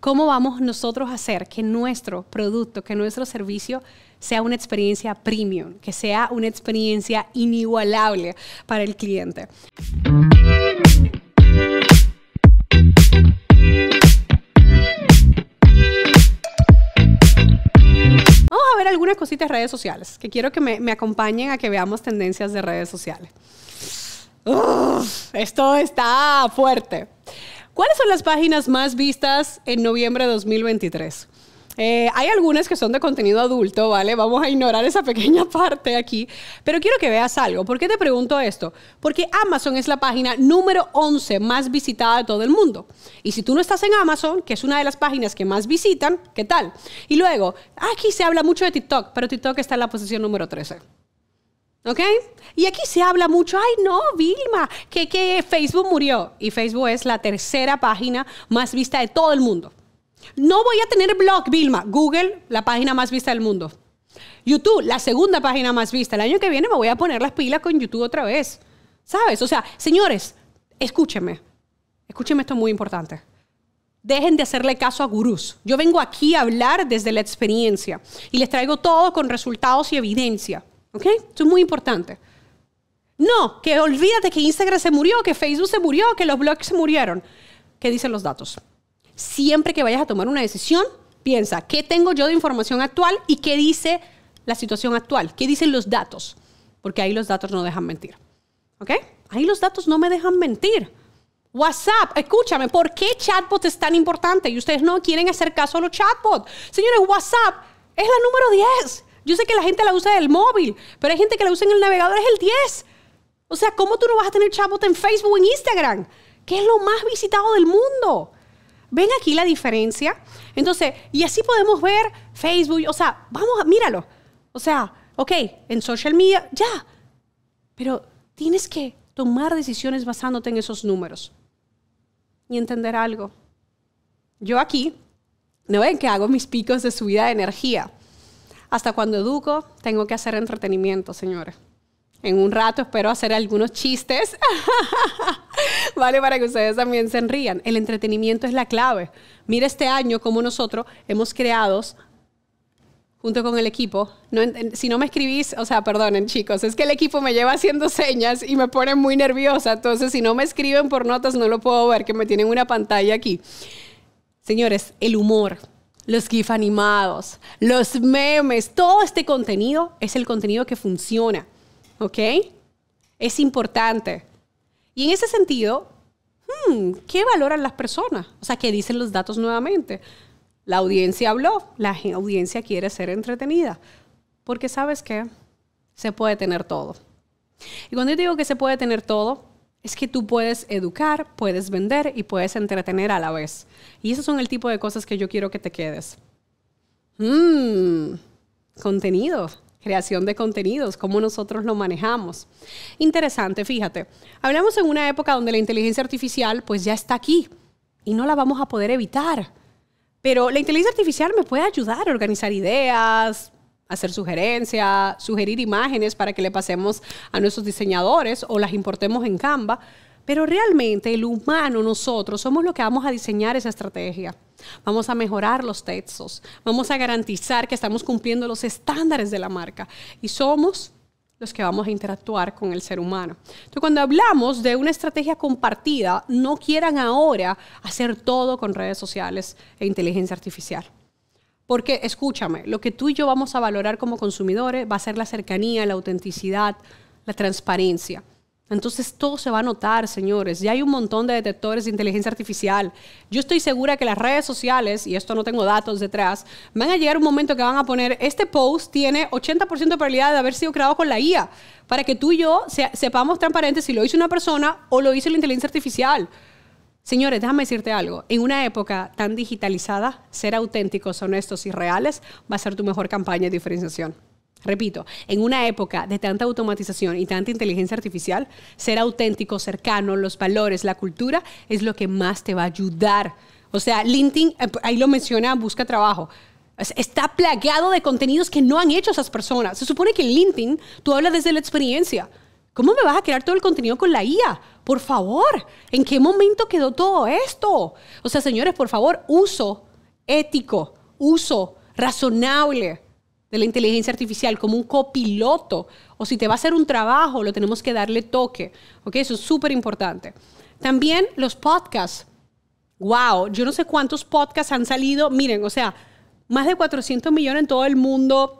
¿Cómo vamos nosotros a hacer que nuestro producto, que nuestro servicio sea una experiencia premium, que sea una experiencia inigualable para el cliente? Vamos a ver algunas cositas de redes sociales, que quiero que me, acompañen a que veamos tendencias de redes sociales. esto está fuerte. ¿Cuáles son las páginas más vistas en noviembre de 2023? Eh, hay algunas que son de contenido adulto, ¿vale? Vamos a ignorar esa pequeña parte aquí. Pero quiero que veas algo. ¿Por qué te pregunto esto? Porque Amazon es la página número 11 más visitada de todo el mundo. Y si tú no estás en Amazon, que es una de las páginas que más visitan, ¿qué tal? Y luego, aquí se habla mucho de TikTok, pero TikTok está en la posición número 13. ¿Ok? Y aquí se habla mucho, ay no, Vilma, que, Facebook murió. Y Facebook es la tercera página más vista de todo el mundo. No voy a tener blog, Vilma. Google, la página más vista del mundo. YouTube, la segunda página más vista. El año que viene me voy a poner las pilas con YouTube otra vez. ¿Sabes? O sea, señores, escúchenme. Escúchenme, esto es muy importante. Dejen de hacerle caso a gurús. Yo vengo aquí a hablar desde la experiencia y les traigo todo con resultados y evidencia. ¿Ok? Esto es muy importante. No, que olvídate que Instagram se murió, que Facebook se murió, que los blogs se murieron. ¿Qué dicen los datos? Siempre que vayas a tomar una decisión, piensa, ¿qué tengo yo de información actual y qué dice la situación actual? ¿Qué dicen los datos? Porque ahí los datos no dejan mentir. ¿Ok? Ahí los datos no me dejan mentir. WhatsApp, escúchame, ¿por qué chatbot es tan importante? Y ustedes no quieren hacer caso a los chatbots. Señores, WhatsApp es la número 10. Yo sé que la gente la usa del móvil, pero hay gente que la usa en el navegador, es el 10. O sea, ¿cómo tú no vas a tener chatbot en Facebook, en Instagram? Que es lo más visitado del mundo. Ven aquí la diferencia. Entonces, y así podemos ver Facebook, o sea, vamos a, míralo. O sea, ok, en social media, ya. Pero tienes que tomar decisiones basándote en esos números y entender algo. Yo aquí, ¿no ven que hago mis picos de subida de energía? Hasta cuando educo, tengo que hacer entretenimiento, señores. En un rato espero hacer algunos chistes, ¿vale? Para que ustedes también se rían. El entretenimiento es la clave. Mira este año cómo nosotros hemos creado junto con el equipo. si no me escribís, o sea, perdonen chicos, es que el equipo me lleva haciendo señas y me pone muy nerviosa. Entonces, si no me escriben por notas, no lo puedo ver, que me tienen una pantalla aquí. Señores, el humor los GIF animados, los memes, todo este contenido es el contenido que funciona, ¿ok? Es importante. Y en ese sentido, hmm, ¿qué valoran las personas? O sea, ¿qué dicen los datos nuevamente? La audiencia habló, la audiencia quiere ser entretenida, porque sabes qué? se puede tener todo. Y cuando yo digo que se puede tener todo, es que tú puedes educar, puedes vender y puedes entretener a la vez. Y esos son el tipo de cosas que yo quiero que te quedes. Mmm, contenido, creación de contenidos, cómo nosotros lo manejamos. Interesante, fíjate. Hablamos en una época donde la inteligencia artificial pues ya está aquí y no la vamos a poder evitar. Pero la inteligencia artificial me puede ayudar a organizar ideas, hacer sugerencias, sugerir imágenes para que le pasemos a nuestros diseñadores o las importemos en Canva. Pero realmente el humano, nosotros, somos los que vamos a diseñar esa estrategia. Vamos a mejorar los textos. Vamos a garantizar que estamos cumpliendo los estándares de la marca. Y somos los que vamos a interactuar con el ser humano. Entonces, cuando hablamos de una estrategia compartida, no quieran ahora hacer todo con redes sociales e inteligencia artificial. Porque escúchame, lo que tú y yo vamos a valorar como consumidores va a ser la cercanía, la autenticidad, la transparencia. Entonces todo se va a notar, señores. Ya hay un montón de detectores de inteligencia artificial. Yo estoy segura que las redes sociales, y esto no tengo datos detrás, van a llegar un momento que van a poner, este post tiene 80% de probabilidad de haber sido creado con la IA, para que tú y yo sepamos transparentes si lo hizo una persona o lo hizo la inteligencia artificial. Señores, déjame decirte algo. En una época tan digitalizada, ser auténticos, honestos y reales va a ser tu mejor campaña de diferenciación. Repito, en una época de tanta automatización y tanta inteligencia artificial, ser auténtico, cercano, los valores, la cultura es lo que más te va a ayudar. O sea, LinkedIn, eh, ahí lo menciona, busca trabajo. Está plagado de contenidos que no han hecho esas personas. Se supone que en LinkedIn tú hablas desde la experiencia. ¿Cómo me vas a crear todo el contenido con la IA? Por favor, ¿en qué momento quedó todo esto? O sea, señores, por favor, uso ético, uso razonable de la inteligencia artificial como un copiloto. O si te va a hacer un trabajo, lo tenemos que darle toque. ¿Ok? Eso es súper importante. También los podcasts. Wow, yo no sé cuántos podcasts han salido. Miren, o sea, más de 400 millones en todo el mundo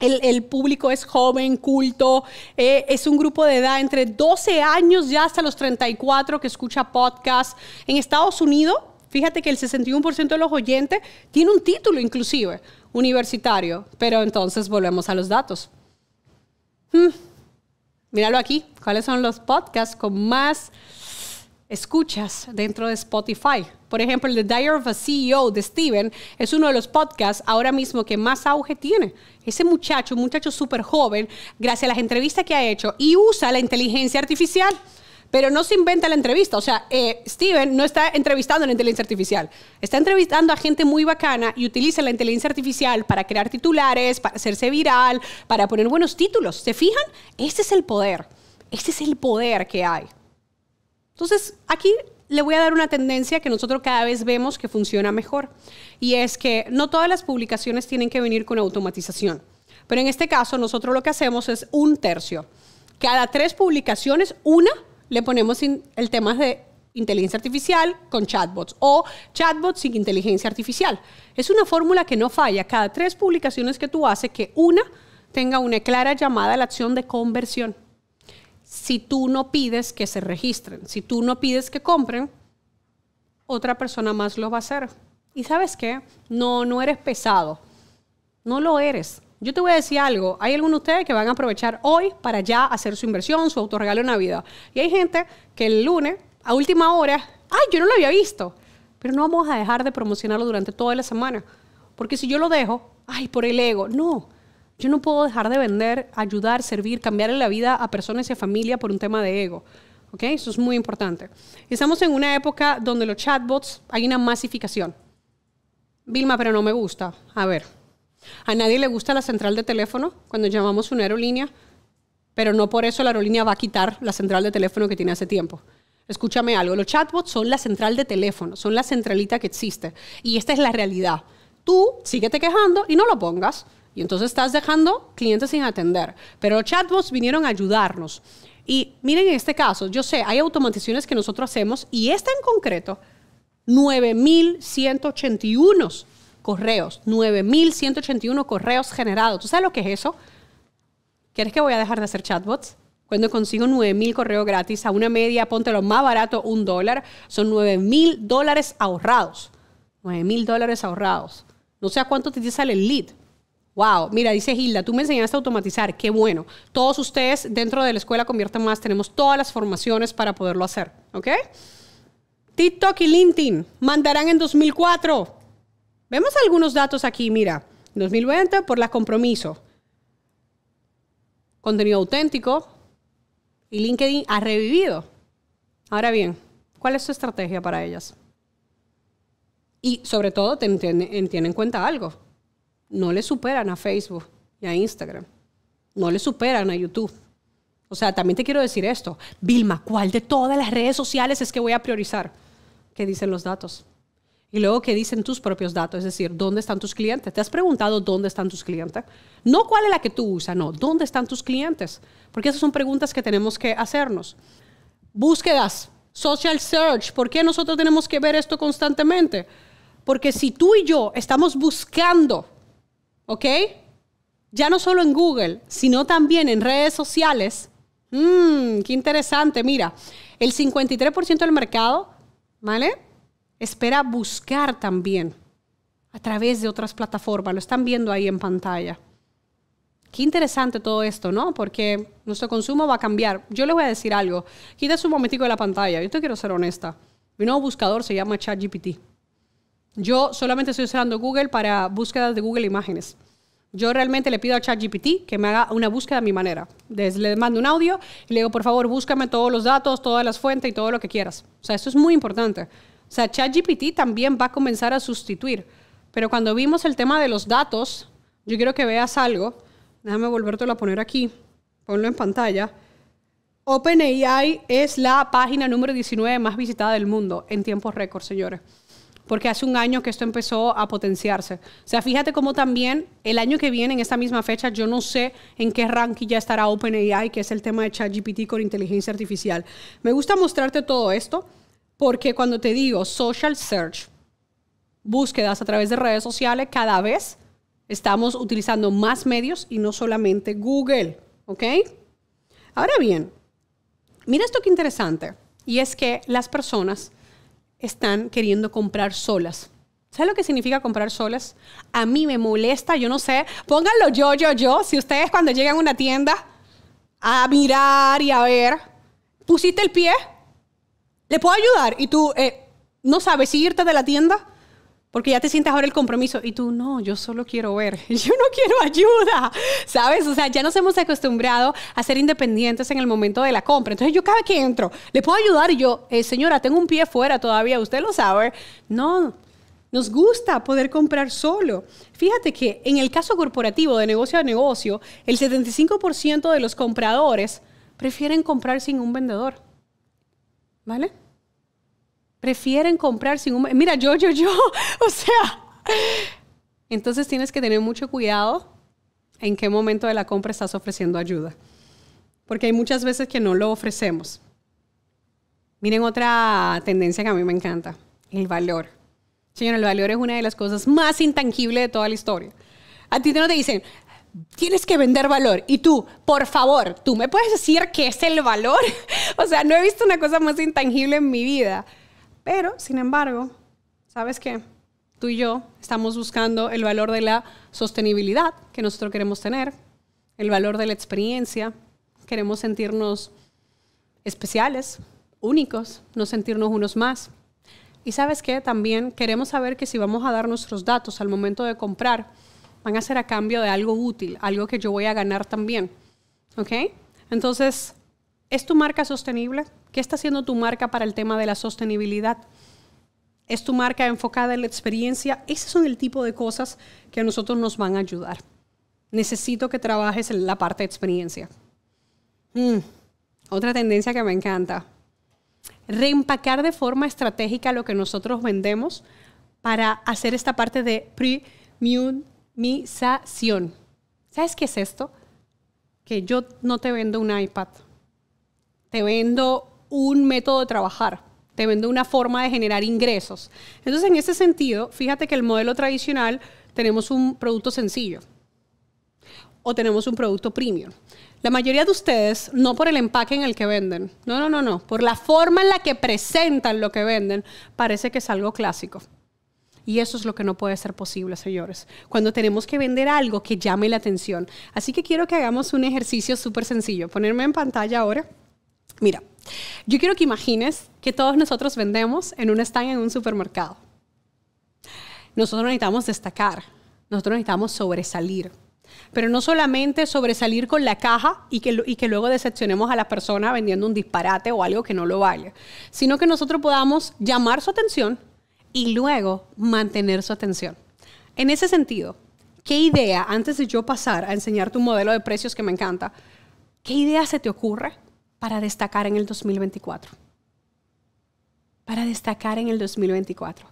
el, público es joven, culto, eh, es un grupo de edad entre 12 años ya hasta los 34 que escucha podcast. En Estados Unidos, fíjate que el 61% de los oyentes tiene un título inclusive universitario, pero entonces volvemos a los datos. Hmm. Míralo aquí, ¿cuáles son los podcasts con más escuchas dentro de Spotify. Por ejemplo, The Diary of a CEO de Steven es uno de los podcasts ahora mismo que más auge tiene. Ese muchacho, un muchacho súper joven, gracias a las entrevistas que ha hecho y usa la inteligencia artificial. Pero no se inventa la entrevista. O sea, eh, Steven no está entrevistando a la inteligencia artificial. Está entrevistando a gente muy bacana y utiliza la inteligencia artificial para crear titulares, para hacerse viral, para poner buenos títulos. ¿Se fijan? Ese es el poder. Ese es el poder que hay. Entonces, aquí le voy a dar una tendencia que nosotros cada vez vemos que funciona mejor, y es que no todas las publicaciones tienen que venir con automatización, pero en este caso nosotros lo que hacemos es un tercio. Cada tres publicaciones, una le ponemos el tema de inteligencia artificial con chatbots o chatbots sin inteligencia artificial. Es una fórmula que no falla. Cada tres publicaciones que tú haces, que una tenga una clara llamada a la acción de conversión si tú no pides que se registren, si tú no pides que compren, otra persona más lo va a hacer. Y sabes qué, no, no eres pesado, no lo eres. Yo te voy a decir algo, hay algunos de ustedes que van a aprovechar hoy para ya hacer su inversión, su autorregalo de Navidad. Y hay gente que el lunes, a última hora, ay, yo no lo había visto, pero no vamos a dejar de promocionarlo durante toda la semana. Porque si yo lo dejo, ay, por el ego, no yo no puedo dejar de vender, ayudar, servir, cambiarle la vida a personas y a familia por un tema de ego. ¿Ok? Eso es muy importante. Estamos en una época donde los chatbots hay una masificación. Vilma, pero no me gusta. A ver, a nadie le gusta la central de teléfono cuando llamamos una aerolínea, pero no por eso la aerolínea va a quitar la central de teléfono que tiene hace tiempo. Escúchame algo, los chatbots son la central de teléfono, son la centralita que existe. Y esta es la realidad. Tú síguete quejando y no lo pongas. Y entonces estás dejando clientes sin atender. Pero los chatbots vinieron a ayudarnos. Y miren en este caso, yo sé, hay automatizaciones que nosotros hacemos y esta en concreto, 9181 correos, 9181 correos generados. ¿Tú sabes lo que es eso? ¿Quieres que voy a dejar de hacer chatbots? Cuando consigo 9000 correos gratis a una media, ponte lo más barato, un dólar, son 9000 dólares ahorrados. 9000 dólares ahorrados. No sé a cuánto te sale el lead, Wow, mira, dice Hilda, tú me enseñaste a automatizar, qué bueno. Todos ustedes dentro de la escuela Convierten Más tenemos todas las formaciones para poderlo hacer, ¿ok? TikTok y LinkedIn mandarán en 2004. Vemos algunos datos aquí, mira, 2020 por la compromiso, contenido auténtico y LinkedIn ha revivido. Ahora bien, ¿cuál es su estrategia para ellas? Y sobre todo, tienen en cuenta algo no le superan a Facebook y a Instagram. No le superan a YouTube. O sea, también te quiero decir esto. Vilma, ¿cuál de todas las redes sociales es que voy a priorizar? ¿Qué dicen los datos? Y luego, ¿qué dicen tus propios datos? Es decir, ¿dónde están tus clientes? ¿Te has preguntado dónde están tus clientes? No cuál es la que tú usas, no. ¿Dónde están tus clientes? Porque esas son preguntas que tenemos que hacernos. Búsquedas, social search. ¿Por qué nosotros tenemos que ver esto constantemente? Porque si tú y yo estamos buscando ¿ok? Ya no solo en Google, sino también en redes sociales. Mmm, qué interesante, mira, el 53% del mercado, ¿vale? Espera buscar también a través de otras plataformas, lo están viendo ahí en pantalla. Qué interesante todo esto, ¿no? Porque nuestro consumo va a cambiar. Yo le voy a decir algo. Quítese un momentico de la pantalla. Yo te quiero ser honesta. Mi nuevo buscador se llama ChatGPT. Yo solamente estoy usando Google para búsquedas de Google Imágenes. Yo realmente le pido a ChatGPT que me haga una búsqueda a mi manera. le mando un audio y le digo, por favor, búscame todos los datos, todas las fuentes y todo lo que quieras. O sea, esto es muy importante. O sea, ChatGPT también va a comenzar a sustituir. Pero cuando vimos el tema de los datos, yo quiero que veas algo. Déjame volvértelo a poner aquí. Ponlo en pantalla. OpenAI es la página número 19 más visitada del mundo en tiempos récord, señores porque hace un año que esto empezó a potenciarse. O sea, fíjate cómo también el año que viene, en esta misma fecha, yo no sé en qué ranking ya estará OpenAI, que es el tema de ChatGPT con inteligencia artificial. Me gusta mostrarte todo esto porque cuando te digo social search, búsquedas a través de redes sociales, cada vez estamos utilizando más medios y no solamente Google, ¿ok? Ahora bien, mira esto que interesante, y es que las personas están queriendo comprar solas. ¿Sabes lo que significa comprar solas? A mí me molesta, yo no sé. Pónganlo yo, yo, yo. Si ustedes cuando llegan a una tienda a mirar y a ver, pusiste el pie, le puedo ayudar y tú eh, no sabes si irte de la tienda porque ya te sientes ahora el compromiso y tú, no, yo solo quiero ver, yo no quiero ayuda, ¿sabes? O sea, ya nos hemos acostumbrado a ser independientes en el momento de la compra. Entonces yo cada que entro, le puedo ayudar y yo, eh, señora, tengo un pie fuera todavía, usted lo sabe. No, nos gusta poder comprar solo. Fíjate que en el caso corporativo de negocio a negocio, el 75% de los compradores prefieren comprar sin un vendedor. ¿Vale? prefieren comprar sin un... Mira, yo, yo, yo, o sea... Entonces tienes que tener mucho cuidado en qué momento de la compra estás ofreciendo ayuda. Porque hay muchas veces que no lo ofrecemos. Miren otra tendencia que a mí me encanta, el valor. Señora, el valor es una de las cosas más intangibles de toda la historia. A ti no te dicen, tienes que vender valor. Y tú, por favor, tú me puedes decir qué es el valor. o sea, no he visto una cosa más intangible en mi vida. Pero, sin embargo, ¿sabes qué? Tú y yo estamos buscando el valor de la sostenibilidad que nosotros queremos tener, el valor de la experiencia, queremos sentirnos especiales, únicos, no sentirnos unos más. Y sabes qué, también queremos saber que si vamos a dar nuestros datos al momento de comprar, van a ser a cambio de algo útil, algo que yo voy a ganar también. ¿Ok? Entonces, ¿es tu marca sostenible? ¿Qué está haciendo tu marca para el tema de la sostenibilidad? ¿Es tu marca enfocada en la experiencia? Esos son el tipo de cosas que a nosotros nos van a ayudar. Necesito que trabajes en la parte de experiencia. Mm, otra tendencia que me encanta. Reempacar de forma estratégica lo que nosotros vendemos para hacer esta parte de premiumización. ¿Sabes qué es esto? Que yo no te vendo un iPad. Te vendo un método de trabajar, te vendo una forma de generar ingresos. Entonces, en ese sentido, fíjate que el modelo tradicional tenemos un producto sencillo o tenemos un producto premium. La mayoría de ustedes, no por el empaque en el que venden, no, no, no, no, por la forma en la que presentan lo que venden, parece que es algo clásico. Y eso es lo que no puede ser posible, señores, cuando tenemos que vender algo que llame la atención. Así que quiero que hagamos un ejercicio súper sencillo. Ponerme en pantalla ahora. Mira, yo quiero que imagines que todos nosotros vendemos en un stand en un supermercado. Nosotros necesitamos destacar, nosotros necesitamos sobresalir. Pero no solamente sobresalir con la caja y que, luego decepcionemos a la persona vendiendo un disparate o algo que no lo vale, sino que nosotros podamos llamar su atención y luego mantener su atención. En ese sentido, ¿qué idea, antes de yo pasar a enseñarte un modelo de precios que me encanta, qué idea se te ocurre para destacar en el 2024? Para destacar en el 2024.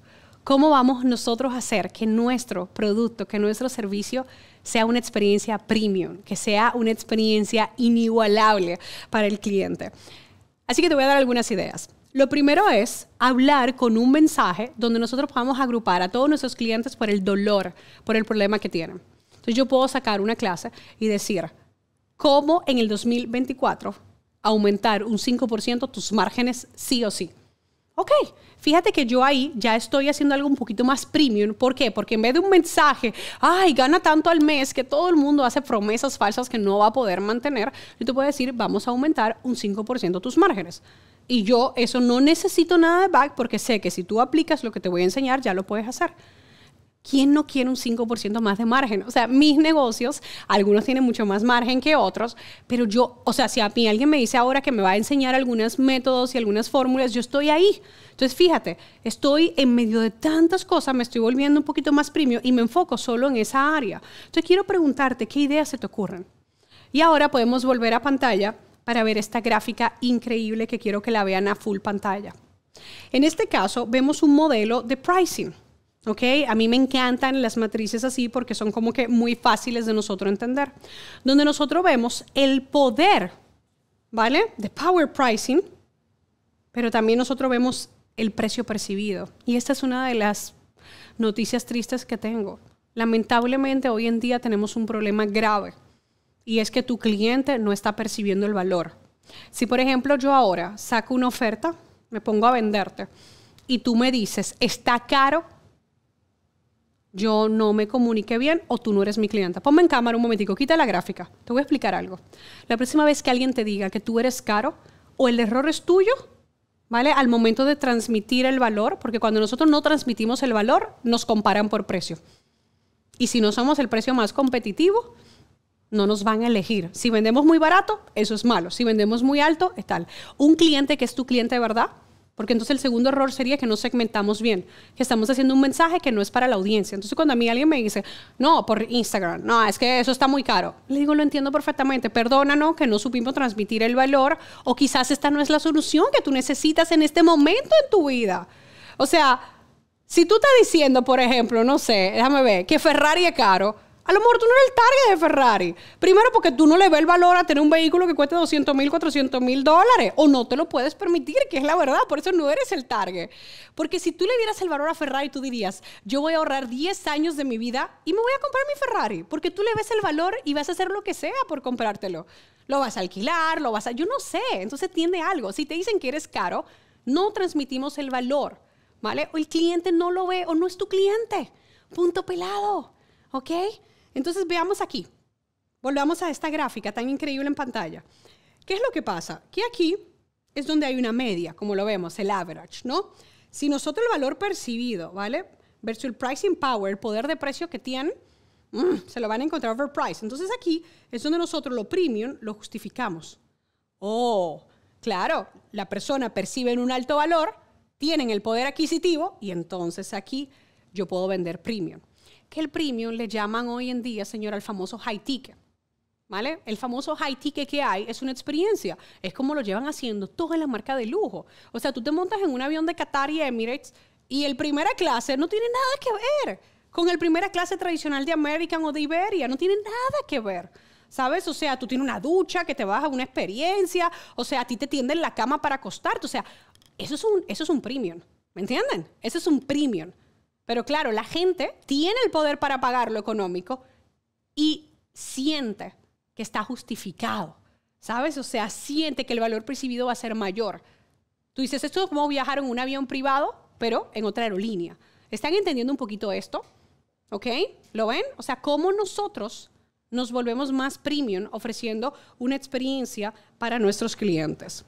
¿Cómo vamos nosotros a hacer que nuestro producto, que nuestro servicio sea una experiencia premium, que sea una experiencia inigualable para el cliente? Así que te voy a dar algunas ideas. Lo primero es hablar con un mensaje donde nosotros podamos agrupar a todos nuestros clientes por el dolor, por el problema que tienen. Entonces yo puedo sacar una clase y decir, ¿cómo en el 2024 aumentar un 5% tus márgenes sí o sí. Ok, fíjate que yo ahí ya estoy haciendo algo un poquito más premium. ¿Por qué? Porque en vez de un mensaje, ay, gana tanto al mes que todo el mundo hace promesas falsas que no va a poder mantener, yo te puedo decir, vamos a aumentar un 5% tus márgenes. Y yo eso no necesito nada de back porque sé que si tú aplicas lo que te voy a enseñar, ya lo puedes hacer. ¿Quién no quiere un 5% más de margen? O sea, mis negocios, algunos tienen mucho más margen que otros, pero yo, o sea, si a mí alguien me dice ahora que me va a enseñar algunos métodos y algunas fórmulas, yo estoy ahí. Entonces, fíjate, estoy en medio de tantas cosas, me estoy volviendo un poquito más premio y me enfoco solo en esa área. Entonces, quiero preguntarte qué ideas se te ocurren. Y ahora podemos volver a pantalla para ver esta gráfica increíble que quiero que la vean a full pantalla. En este caso, vemos un modelo de pricing. ¿ok? A mí me encantan las matrices así porque son como que muy fáciles de nosotros entender. Donde nosotros vemos el poder, ¿vale? De power pricing, pero también nosotros vemos el precio percibido. Y esta es una de las noticias tristes que tengo. Lamentablemente hoy en día tenemos un problema grave y es que tu cliente no está percibiendo el valor. Si por ejemplo yo ahora saco una oferta, me pongo a venderte y tú me dices, está caro, yo no me comuniqué bien o tú no eres mi clienta. Ponme en cámara un momentico, quita la gráfica. Te voy a explicar algo. La próxima vez que alguien te diga que tú eres caro o el error es tuyo, ¿vale? Al momento de transmitir el valor, porque cuando nosotros no transmitimos el valor, nos comparan por precio. Y si no somos el precio más competitivo, no nos van a elegir. Si vendemos muy barato, eso es malo. Si vendemos muy alto, es tal. Un cliente que es tu cliente de verdad, porque entonces el segundo error sería que no segmentamos bien, que estamos haciendo un mensaje que no es para la audiencia. Entonces cuando a mí alguien me dice, no, por Instagram, no, es que eso está muy caro, le digo, lo entiendo perfectamente, perdónanos que no supimos transmitir el valor o quizás esta no es la solución que tú necesitas en este momento en tu vida. O sea, si tú estás diciendo, por ejemplo, no sé, déjame ver, que Ferrari es caro, a lo mejor tú no eres el target de Ferrari. Primero porque tú no le ves el valor a tener un vehículo que cueste 200 mil, 400 mil dólares. O no te lo puedes permitir, que es la verdad. Por eso no eres el target. Porque si tú le dieras el valor a Ferrari, tú dirías, yo voy a ahorrar 10 años de mi vida y me voy a comprar mi Ferrari. Porque tú le ves el valor y vas a hacer lo que sea por comprártelo. Lo vas a alquilar, lo vas a... Yo no sé. Entonces tiene algo. Si te dicen que eres caro, no transmitimos el valor. ¿Vale? O el cliente no lo ve o no es tu cliente. Punto pelado. ¿Ok? Entonces veamos aquí, volvamos a esta gráfica tan increíble en pantalla. ¿Qué es lo que pasa? Que aquí es donde hay una media, como lo vemos, el average, ¿no? Si nosotros el valor percibido, ¿vale? Versus el pricing power, el poder de precio que tienen, mm, se lo van a encontrar overpriced. Entonces aquí es donde nosotros lo premium lo justificamos. Oh, claro, la persona percibe un alto valor, tienen el poder adquisitivo y entonces aquí yo puedo vender premium que el premium le llaman hoy en día, señora, el famoso high ticket. ¿Vale? El famoso high ticket que hay es una experiencia. Es como lo llevan haciendo todas las marcas de lujo. O sea, tú te montas en un avión de Qatar y Emirates y el primera clase no tiene nada que ver con el primera clase tradicional de American o de Iberia. No tiene nada que ver. ¿Sabes? O sea, tú tienes una ducha que te baja una experiencia. O sea, a ti te tienden la cama para acostarte. O sea, eso es un, eso es un premium. ¿Me entienden? Eso es un premium. Pero claro, la gente tiene el poder para pagar lo económico y siente que está justificado, ¿sabes? O sea, siente que el valor percibido va a ser mayor. Tú dices, esto es como viajar en un avión privado, pero en otra aerolínea. ¿Están entendiendo un poquito esto? ¿Ok? ¿Lo ven? O sea, cómo nosotros nos volvemos más premium ofreciendo una experiencia para nuestros clientes.